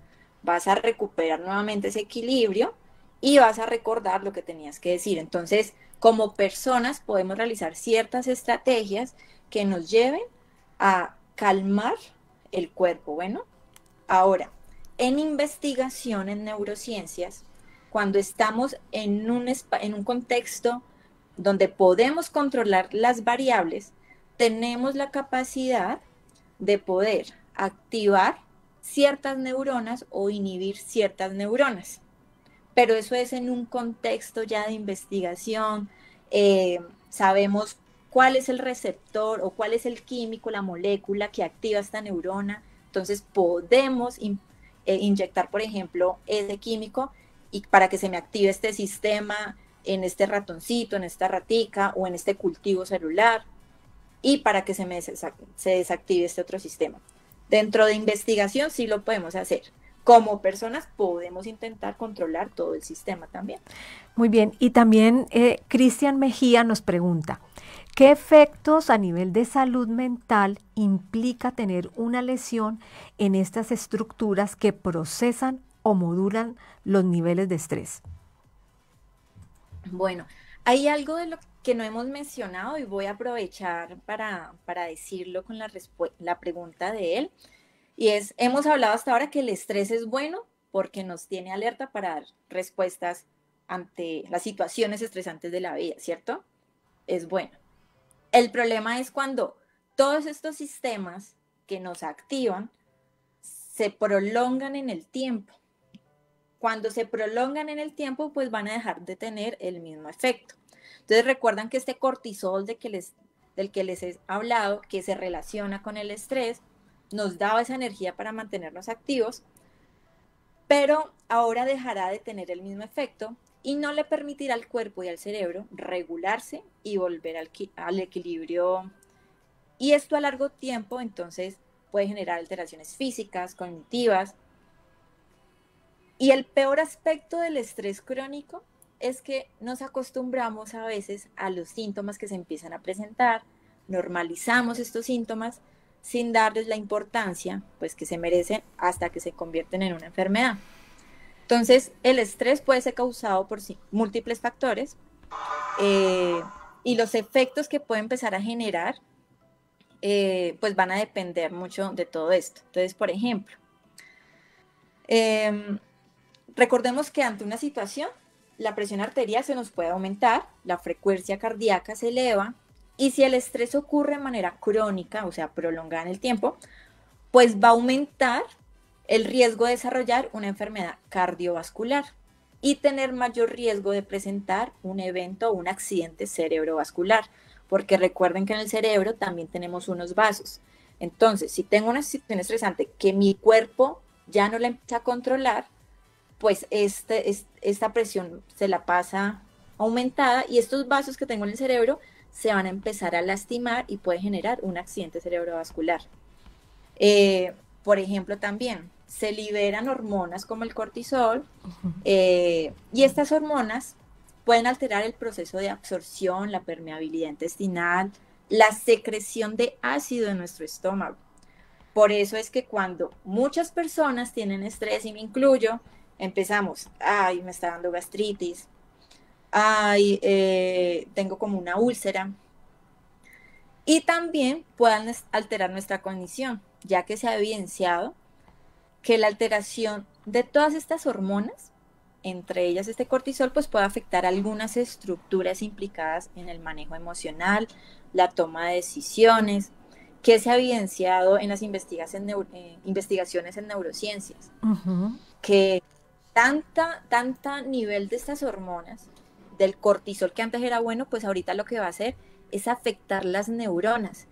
vas a recuperar nuevamente ese equilibrio y vas a recordar lo que tenías que decir. Entonces, como personas podemos realizar ciertas estrategias que nos lleven a calmar el cuerpo. Bueno, ahora, en investigación en neurociencias, cuando estamos en un, en un contexto donde podemos controlar las variables, tenemos la capacidad de poder activar ciertas neuronas o inhibir ciertas neuronas. Pero eso es en un contexto ya de investigación. Eh, sabemos cuál es el receptor o cuál es el químico, la molécula que activa esta neurona. Entonces podemos eh, inyectar, por ejemplo, ese químico y para que se me active este sistema en este ratoncito, en esta ratica o en este cultivo celular y para que se me se desactive este otro sistema. Dentro de investigación sí lo podemos hacer. Como personas podemos intentar controlar todo el sistema también. Muy bien, y también eh, Cristian Mejía nos pregunta, ¿Qué efectos a nivel de salud mental implica tener una lesión en estas estructuras que procesan o modulan los niveles de estrés? Bueno, hay algo de lo que no hemos mencionado y voy a aprovechar para, decirlo con la, la pregunta de él. Y es, hemos hablado hasta ahora que el estrés es bueno porque nos tiene alerta para dar respuestas ante las situaciones estresantes de la vida, ¿cierto? Es bueno. El problema es cuando todos estos sistemas que nos activan se prolongan en el tiempo cuando se prolongan en el tiempo, pues van a dejar de tener el mismo efecto. Entonces recuerdan que este cortisol de que les, del que les he hablado, que se relaciona con el estrés, nos daba esa energía para mantenernos activos, pero ahora dejará de tener el mismo efecto y no le permitirá al cuerpo y al cerebro regularse y volver al, al equilibrio. Y esto a largo tiempo entonces puede generar alteraciones físicas, cognitivas, y el peor aspecto del estrés crónico es que nos acostumbramos a veces a los síntomas que se empiezan a presentar, normalizamos estos síntomas sin darles la importancia pues que se merecen hasta que se convierten en una enfermedad. Entonces, el estrés puede ser causado por múltiples factores eh, y los efectos que puede empezar a generar eh, pues van a depender mucho de todo esto. Entonces, por ejemplo, em, Recordemos que ante una situación, la presión arterial se nos puede aumentar, la frecuencia cardíaca se eleva y si el estrés ocurre de manera crónica, o sea, prolongada en el tiempo, pues va a aumentar el riesgo de desarrollar una enfermedad cardiovascular y tener mayor riesgo de presentar un evento o un accidente cerebrovascular, porque recuerden que en el cerebro también tenemos unos vasos. Entonces, si tengo una situación estresante que mi cuerpo ya no la empieza a controlar, pues este, esta presión se la pasa aumentada y estos vasos que tengo en el cerebro se van a empezar a lastimar y puede generar un accidente cerebrovascular. Eh, por ejemplo, también se liberan hormonas como el cortisol eh, y estas hormonas pueden alterar el proceso de absorción, la permeabilidad intestinal, la secreción de ácido en nuestro estómago. Por eso es que cuando muchas personas tienen estrés, y me incluyo, empezamos, ay, me está dando gastritis, ay, eh, tengo como una úlcera. Y también puedan alterar nuestra condición, ya que se ha evidenciado que la alteración de todas estas hormonas, entre ellas este cortisol, pues puede afectar algunas estructuras implicadas en el manejo emocional, la toma de decisiones, que se ha evidenciado en las investigaciones en, eh, investigaciones en neurociencias, que tanta, tanta nivel de estas hormonas, del cortisol que antes era bueno, pues ahorita lo que va a hacer es afectar las neuronas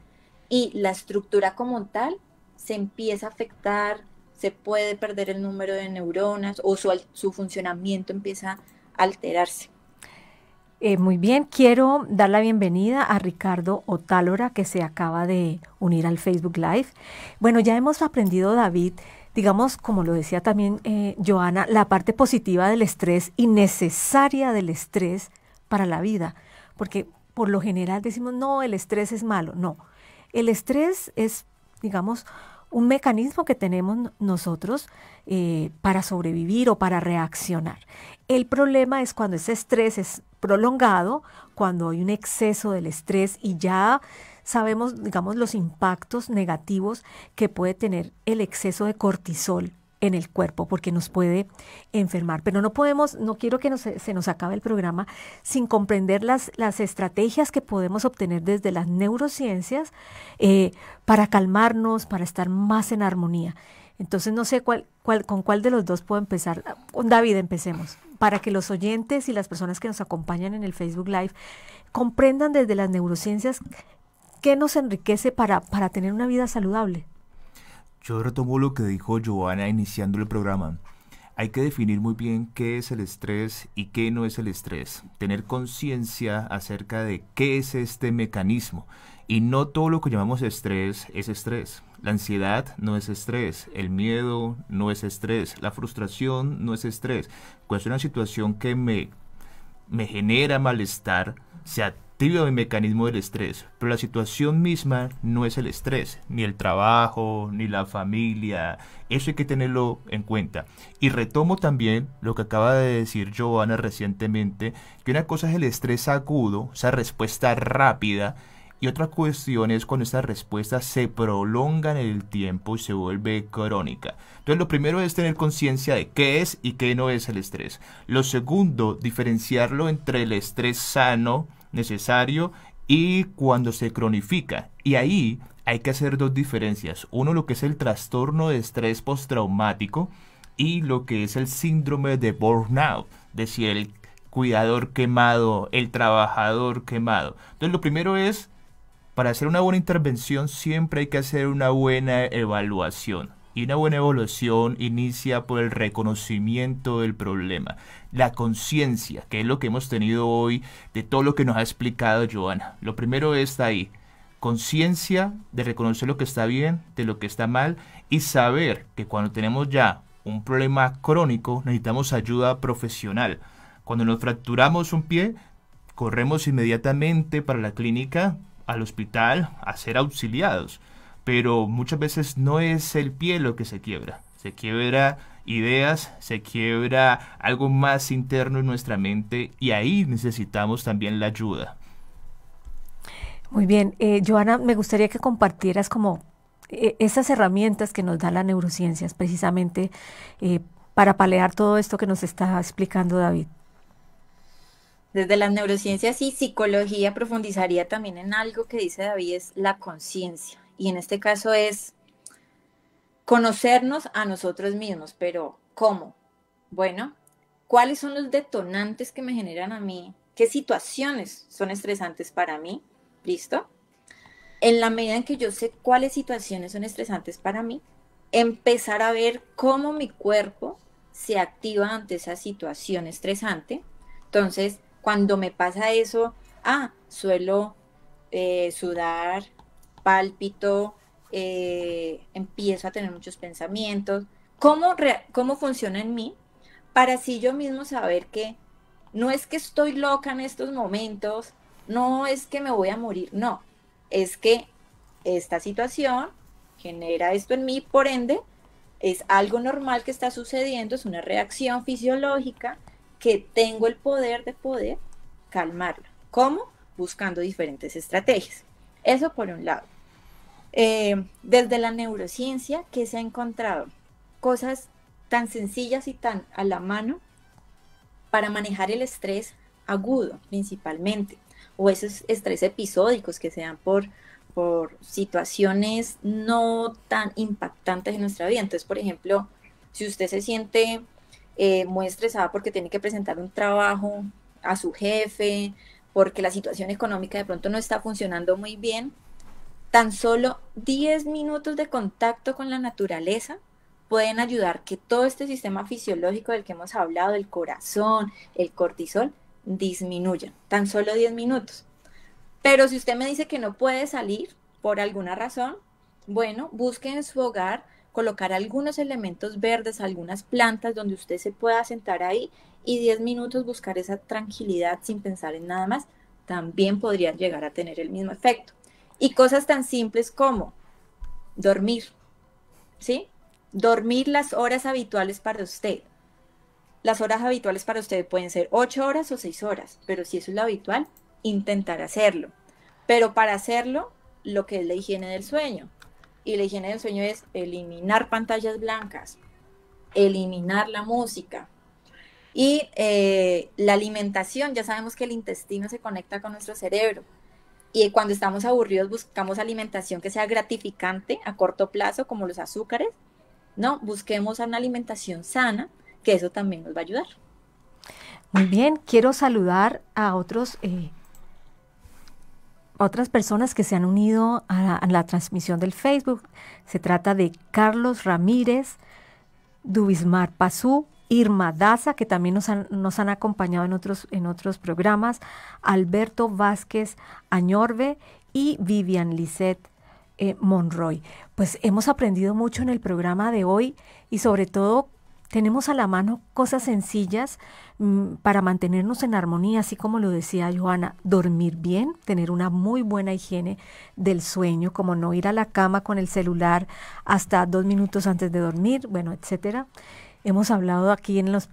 y la estructura como tal se empieza a afectar, se puede perder el número de neuronas o su, funcionamiento empieza a alterarse. Eh, muy bien, quiero dar la bienvenida a Ricardo Otálora que se acaba de unir al Facebook Live. Bueno, ya hemos aprendido, David, digamos, como lo decía también eh, Joana, la parte positiva del estrés y necesaria del estrés para la vida, porque por lo general decimos, no, el estrés es malo, no, el estrés es, digamos, un mecanismo que tenemos nosotros eh, para sobrevivir o para reaccionar. El problema es cuando ese estrés es prolongado, cuando hay un exceso del estrés y ya sabemos, digamos, los impactos negativos que puede tener el exceso de cortisol en el cuerpo porque nos puede enfermar. Pero no podemos, no quiero que se nos acabe el programa sin comprender las, las estrategias que podemos obtener desde las neurociencias eh, para calmarnos, para estar más en armonía. Entonces no sé cuál, con cuál de los dos puedo empezar. David, empecemos. Para que los oyentes y las personas que nos acompañan en el Facebook Live comprendan desde las neurociencias ¿qué nos enriquece para, tener una vida saludable? Yo retomo lo que dijo Joana iniciando el programa. Hay que definir muy bien qué es el estrés y qué no es el estrés. Tener conciencia acerca de qué es este mecanismo. Y no todo lo que llamamos estrés es estrés. La ansiedad no es estrés, el miedo no es estrés, la frustración no es estrés. Cuando es una situación que me, me genera malestar, se activa el mecanismo del estrés, pero la situación misma no es el estrés, ni el trabajo, ni la familia, eso hay que tenerlo en cuenta. Y retomo también lo que acaba de decir Joana recientemente, que una cosa es el estrés agudo, esa respuesta rápida, y otra cuestión es cuando esa respuesta se prolonga en el tiempo y se vuelve crónica. Entonces lo primero es tener conciencia de qué es y qué no es el estrés. Lo segundo, diferenciarlo entre el estrés sano necesario y cuando se cronifica. Y ahí hay que hacer dos diferencias. Uno, lo que es el trastorno de estrés postraumático y lo que es el síndrome de burnout, es decir, el cuidador quemado, el trabajador quemado. Entonces, lo primero es, para hacer una buena intervención siempre hay que hacer una buena evaluación. Y una buena evolución inicia por el reconocimiento del problema, la conciencia, que es lo que hemos tenido hoy de todo lo que nos ha explicado Joana. Lo primero está ahí, conciencia de reconocer lo que está bien, de lo que está mal y saber que cuando tenemos ya un problema crónico necesitamos ayuda profesional. Cuando nos fracturamos un pie, corremos inmediatamente para la clínica, al hospital, a ser auxiliados pero muchas veces no es el pie lo que se quiebra, se quiebra ideas, se quiebra algo más interno en nuestra mente y ahí necesitamos también la ayuda. Muy bien, eh, Joana, me gustaría que compartieras como eh, esas herramientas que nos da la neurociencias precisamente eh, para palear todo esto que nos está explicando David. Desde las neurociencias y psicología profundizaría también en algo que dice David, es la conciencia y en este caso es conocernos a nosotros mismos, pero ¿cómo? Bueno, ¿cuáles son los detonantes que me generan a mí? ¿Qué situaciones son estresantes para mí? ¿Listo? En la medida en que yo sé cuáles situaciones son estresantes para mí, empezar a ver cómo mi cuerpo se activa ante esa situación estresante. Entonces, cuando me pasa eso, ah, suelo eh, sudar, pálpito, eh, empiezo a tener muchos pensamientos. ¿Cómo, ¿Cómo funciona en mí? Para así yo mismo saber que no es que estoy loca en estos momentos, no es que me voy a morir, no, es que esta situación genera esto en mí, por ende, es algo normal que está sucediendo, es una reacción fisiológica que tengo el poder de poder calmarla. ¿Cómo? Buscando diferentes estrategias. Eso por un lado. Eh, desde la neurociencia que se ha encontrado cosas tan sencillas y tan a la mano para manejar el estrés agudo principalmente, o esos estrés episódicos que sean por, situaciones no tan impactantes en nuestra vida. Entonces, por ejemplo, si usted se siente eh, muy estresada porque tiene que presentar un trabajo a su jefe, porque la situación económica de pronto no está funcionando muy bien, Tan solo 10 minutos de contacto con la naturaleza pueden ayudar que todo este sistema fisiológico del que hemos hablado, el corazón, el cortisol, disminuyan. Tan solo 10 minutos. Pero si usted me dice que no puede salir por alguna razón, bueno, busque en su hogar colocar algunos elementos verdes, algunas plantas donde usted se pueda sentar ahí y 10 minutos buscar esa tranquilidad sin pensar en nada más, también podrían llegar a tener el mismo efecto. Y cosas tan simples como dormir, ¿sí? Dormir las horas habituales para usted. Las horas habituales para usted pueden ser ocho horas o seis horas, pero si eso es lo habitual, intentar hacerlo. Pero para hacerlo, lo que es la higiene del sueño. Y la higiene del sueño es eliminar pantallas blancas, eliminar la música. Y eh, la alimentación, ya sabemos que el intestino se conecta con nuestro cerebro y cuando estamos aburridos buscamos alimentación que sea gratificante a corto plazo, como los azúcares. No, busquemos una alimentación sana, que eso también nos va a ayudar. Muy bien, quiero saludar a otros eh, otras personas que se han unido a la, a la, transmisión del Facebook. Se trata de Carlos Ramírez, Dubismar Pazú, Irma Daza, que también nos han, acompañado en otros, en otros programas, Alberto Vázquez Añorbe y Vivian Lisset eh, Monroy. Pues hemos aprendido mucho en el programa de hoy y sobre todo tenemos a la mano cosas sencillas mm, para mantenernos en armonía, así como lo decía Joana, dormir bien, tener una muy buena higiene del sueño, como no ir a la cama con el celular hasta dos minutos antes de dormir, bueno, etcétera. Hemos hablado aquí en los,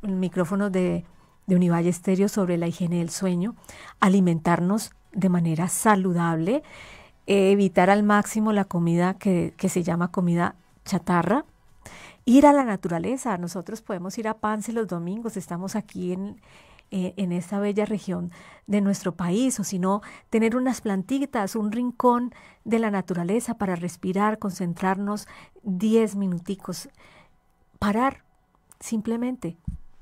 micrófonos de, Univalle Estéreo sobre la higiene del sueño, alimentarnos de manera saludable, eh, evitar al máximo la comida que, se llama comida chatarra, ir a la naturaleza. Nosotros podemos ir a Pance los domingos, estamos aquí en, eh, en esta bella región de nuestro país, o si no, tener unas plantitas, un rincón de la naturaleza para respirar, concentrarnos 10 minuticos parar, simplemente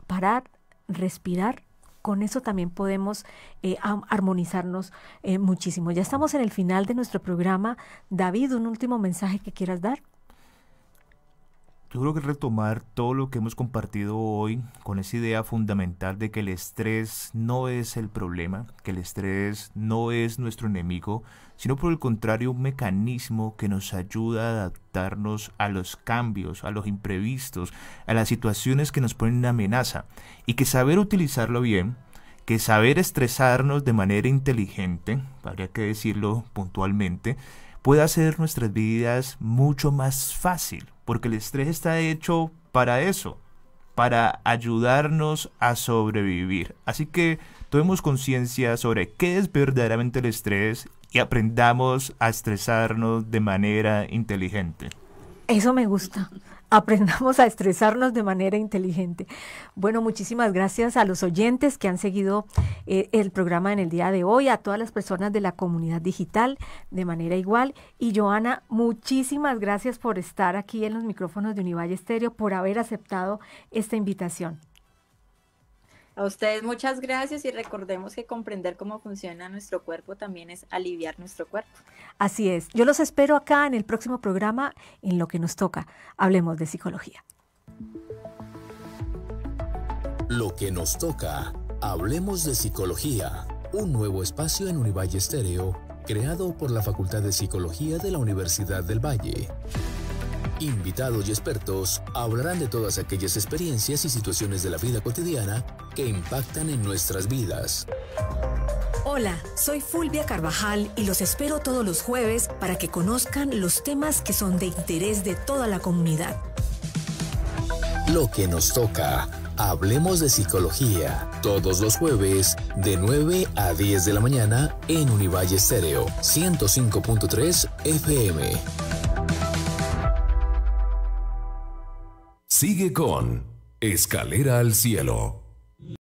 parar, respirar. Con eso también podemos eh, armonizarnos eh, muchísimo. Ya estamos en el final de nuestro programa. David, un último mensaje que quieras dar. Yo creo que retomar todo lo que hemos compartido hoy con esa idea fundamental de que el estrés no es el problema, que el estrés no es nuestro enemigo, sino por el contrario un mecanismo que nos ayuda a adaptarnos a los cambios, a los imprevistos, a las situaciones que nos ponen en amenaza y que saber utilizarlo bien, que saber estresarnos de manera inteligente, habría que decirlo puntualmente, puede hacer nuestras vidas mucho más fácil, porque el estrés está hecho para eso, para ayudarnos a sobrevivir. Así que tomemos conciencia sobre qué es verdaderamente el estrés y aprendamos a estresarnos de manera inteligente. Eso me gusta. Aprendamos a estresarnos de manera inteligente. Bueno, muchísimas gracias a los oyentes que han seguido eh, el programa en el día de hoy, a todas las personas de la comunidad digital de manera igual. Y Joana, muchísimas gracias por estar aquí en los micrófonos de Univalle Estéreo, por haber aceptado esta invitación. A ustedes muchas gracias y recordemos que comprender cómo funciona nuestro cuerpo también es aliviar nuestro cuerpo. Así es. Yo los espero acá en el próximo programa en lo que nos toca. Hablemos de psicología. Lo que nos toca. Hablemos de psicología. Un nuevo espacio en Univalle Estéreo, creado por la Facultad de Psicología de la Universidad del Valle invitados y expertos hablarán de todas aquellas experiencias y situaciones de la vida cotidiana que impactan en nuestras vidas. Hola, soy Fulvia Carvajal y los espero todos los jueves para que conozcan los temas que son de interés de toda la comunidad. Lo que nos toca. Hablemos de psicología. Todos los jueves de 9 a 10 de la mañana en Univalle Estéreo 105.3 FM. Sigue con Escalera al Cielo.